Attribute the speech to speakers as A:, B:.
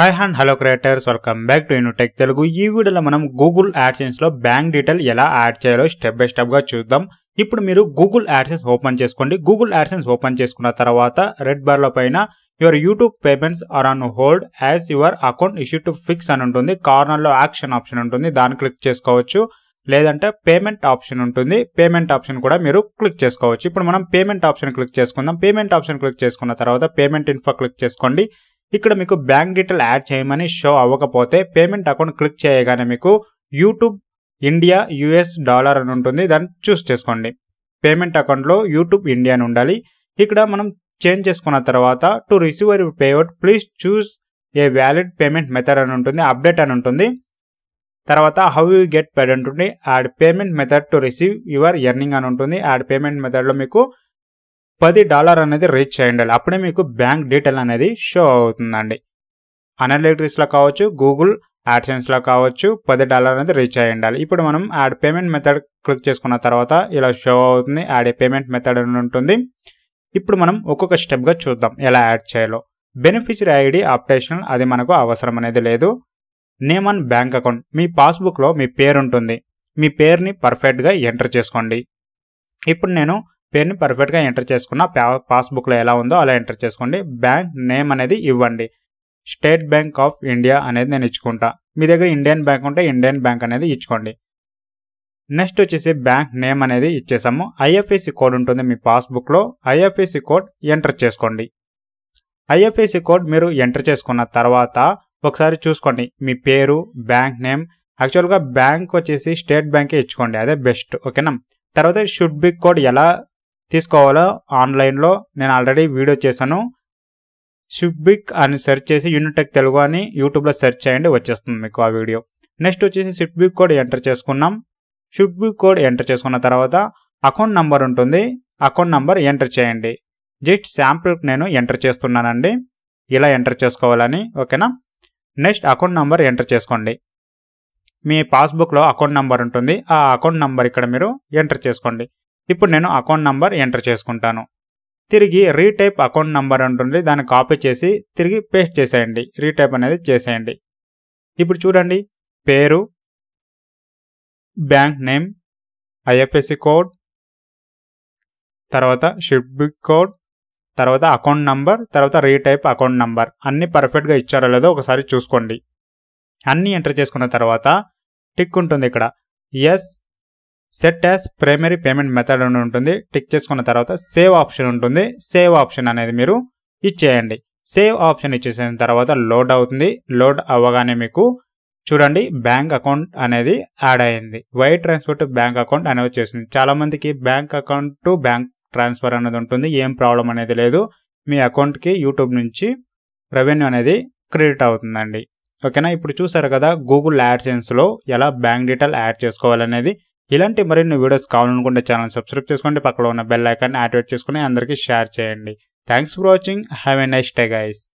A: high and hello creators welcome back to tech Telugu ఈ వీడియోలో మనం గూగుల్ యాడ్సెన్స్లో బ్యాంక్ డీటెయిల్ ఎలా యాడ్ చేయాలో స్టెప్ బై స్టెప్గా చూద్దాం ఇప్పుడు మీరు గూగుల్ యాడ్సెన్స్ ఓపెన్ చేసుకోండి గూగుల్ యాడ్సెన్స్ ఓపెన్ చేసుకున్న తర్వాత రెడ్ బార్లో పైన your YouTube payments are on hold as your account issue to fix అని ఉంటుంది కార్నర్లో యాక్షన్ ఆప్షన్ ఉంటుంది దాన్ని క్లిక్ చేసుకోవచ్చు లేదంటే పేమెంట్ ఆప్షన్ ఉంటుంది పేమెంట్ ఆప్షన్ కూడా మీరు క్లిక్ చేసుకోవచ్చు ఇప్పుడు మనం పేమెంట్ ఆప్షన్ క్లిక్ చేసుకుందాం పేమెంట్ ఆప్షన్ క్లిక్ చేసుకున్న తర్వాత పేమెంట్ ఇన్ఫో క్లిక్ చేసుకోండి ఇక్కడ మీకు బ్యాంక్ డీటెయిల్ యాడ్ చేయమని షో అవ్వకపోతే పేమెంట్ అకౌంట్ క్లిక్ చేయగానే మీకు యూట్యూబ్ ఇండియా యుఎస్ డాలర్ అని ఉంటుంది దాన్ని చూస్ చేసుకోండి పేమెంట్ అకౌంట్లో యూట్యూబ్ ఇండియా అని ఉండాలి ఇక్కడ మనం చేంజ్ చేసుకున్న తర్వాత to receive pay payout please choose a valid payment method అని ఉంటుంది అప్డేట్ అని ఉంటుంది తర్వాత హౌ యూ గెట్ పేడ్ ఉంటుంది add payment method to receive your earning అని ఉంటుంది యాడ్ పేమెంట్ మెథడ్లో మీకు పది డాలర్ అనేది రీచ్ చేయండి అప్పుడే మీకు బ్యాంక్ డీటెయిల్ అనేది షో అవుతుందండి అనలిటిక్స్లో కావచ్చు గూగుల్ యాడ్సెన్స్లో కావచ్చు పది డాలర్ అనేది రీచ్ అయ్యి ఉండాలి ఇప్పుడు మనం యాడ్ పేమెంట్ మెథడ్ క్లిక్ చేసుకున్న తర్వాత ఇలా షో అవుతుంది యాడ్ పేమెంట్ మెథడ్ అని ఉంటుంది ఇప్పుడు మనం ఒక్కొక్క స్టెప్గా చూద్దాం ఎలా యాడ్ చేయాలో బెనిఫిషరీ ఐడి అప్డేషనల్ అది మనకు అవసరం అనేది లేదు నేమ్ అండ్ బ్యాంక్ అకౌంట్ మీ పాస్బుక్లో మీ పేరు ఉంటుంది మీ పేరుని పర్ఫెక్ట్గా ఎంటర్ చేసుకోండి ఇప్పుడు నేను పేరుని పర్ఫెక్ట్గా ఎంటర్ చేసుకున్న పాస్బుక్లో ఎలా ఉందో అలా ఎంటర్ చేసుకోండి బ్యాంక్ నేమ్ అనేది ఇవ్వండి స్టేట్ బ్యాంక్ ఆఫ్ ఇండియా అనేది నేను ఇచ్చుకుంటా మీ దగ్గర ఇండియన్ బ్యాంక్ ఉంటే ఇండియన్ బ్యాంక్ అనేది ఇచ్చుకోండి నెక్స్ట్ వచ్చేసి బ్యాంక్ నేమ్ అనేది ఇచ్చేసాము ఐఎఫ్ఎస్సి కోడ్ ఉంటుంది మీ పాస్బుక్లో ఐఎఫ్ఎస్సి కోడ్ ఎంటర్ చేసుకోండి ఐఎఫ్ఎస్సి కోడ్ మీరు ఎంటర్ చేసుకున్న తర్వాత ఒకసారి చూసుకోండి మీ పేరు బ్యాంక్ నేమ్ యాక్చువల్గా బ్యాంక్ వచ్చేసి స్టేట్ బ్యాంకే ఇచ్చుకోండి అదే బెస్ట్ ఓకేనా తర్వాత షుడ్ బి కోడ్ ఎలా తీసుకోవాలో ఆన్లైన్లో నేను ఆల్రెడీ వీడియో చేశాను షిప్బిక్ అని సెర్చ్ చేసి యూనిటెక్ తెలుగు అని యూట్యూబ్లో సెర్చ్ చేయండి వచ్చేస్తుంది మీకు ఆ వీడియో నెక్స్ట్ వచ్చేసి షిప్బిక్ కోడ్ ఎంటర్ చేసుకున్నాం షిప్బిక్ కోడ్ ఎంటర్ చేసుకున్న తర్వాత అకౌంట్ నంబర్ ఉంటుంది అకౌంట్ నంబర్ ఎంటర్ చేయండి జస్ట్ శాంపుల్కి నేను ఎంటర్ చేస్తున్నానండి ఇలా ఎంటర్ చేసుకోవాలని ఓకేనా నెక్స్ట్ అకౌంట్ నంబర్ ఎంటర్ చేసుకోండి మీ పాస్బుక్లో అకౌంట్ నంబర్ ఉంటుంది ఆ అకౌంట్ నంబర్ ఇక్కడ మీరు ఎంటర్ చేసుకోండి ఇప్పుడు నేను అకౌంట్ నంబర్ ఎంటర్ చేసుకుంటాను తిరిగి రీటైప్ అకౌంట్ నంబర్ ఉంటుంది దాన్ని కాపీ చేసి తిరిగి పేస్ట్ చేసేయండి రీటైప్ అనేది చేసేయండి ఇప్పుడు చూడండి పేరు బ్యాంక్ నేమ్ ఐఎఫ్ఎస్సి కోడ్ తర్వాత షిప్బిక్ కోడ్ తర్వాత అకౌంట్ నంబర్ తర్వాత రీటైప్ అకౌంట్ నంబర్ అన్నీ పర్ఫెక్ట్గా ఇచ్చారో లేదో ఒకసారి చూసుకోండి అన్నీ ఎంటర్ చేసుకున్న తర్వాత టిక్ ఉంటుంది ఇక్కడ ఎస్ set as primary payment method అని ఉంటుంది టిక్ చేసుకున్న తర్వాత సేవ్ ఆప్షన్ ఉంటుంది సేవ్ ఆప్షన్ అనేది మీరు ఇచ్చేయండి సేవ్ ఆప్షన్ ఇచ్చేసిన తర్వాత లోడ్ అవుతుంది లోడ్ అవ్వగానే మీకు చూడండి బ్యాంక్ అకౌంట్ అనేది యాడ్ అయింది wire transfer to bank account అనేది వచ్చేసింది చాలామందికి bank account to bank transfer అనేది ఉంటుంది ఏం ప్రాబ్లం అనేది లేదు మీ అకౌంట్కి యూట్యూబ్ నుంచి రెవెన్యూ అనేది క్రెడిట్ అవుతుందండి ఓకేనా ఇప్పుడు చూసారు కదా గూగుల్ యాడ్ యాడ్సెన్స్లో ఎలా బ్యాంక్ డీటెయిల్ యాడ్ చేసుకోవాలనేది ఇలాంటి మరిన్ని వీడియోస్ కావాలనుకుంటే ఛానల్ సబ్స్క్రైబ్ చేసుకోండి పక్కన ఉన్న బెల్ ఐకాన్ యాక్టివేట్ చేసుకుని అందరికీ షేర్ చేయండి thanks for watching have a nice day guys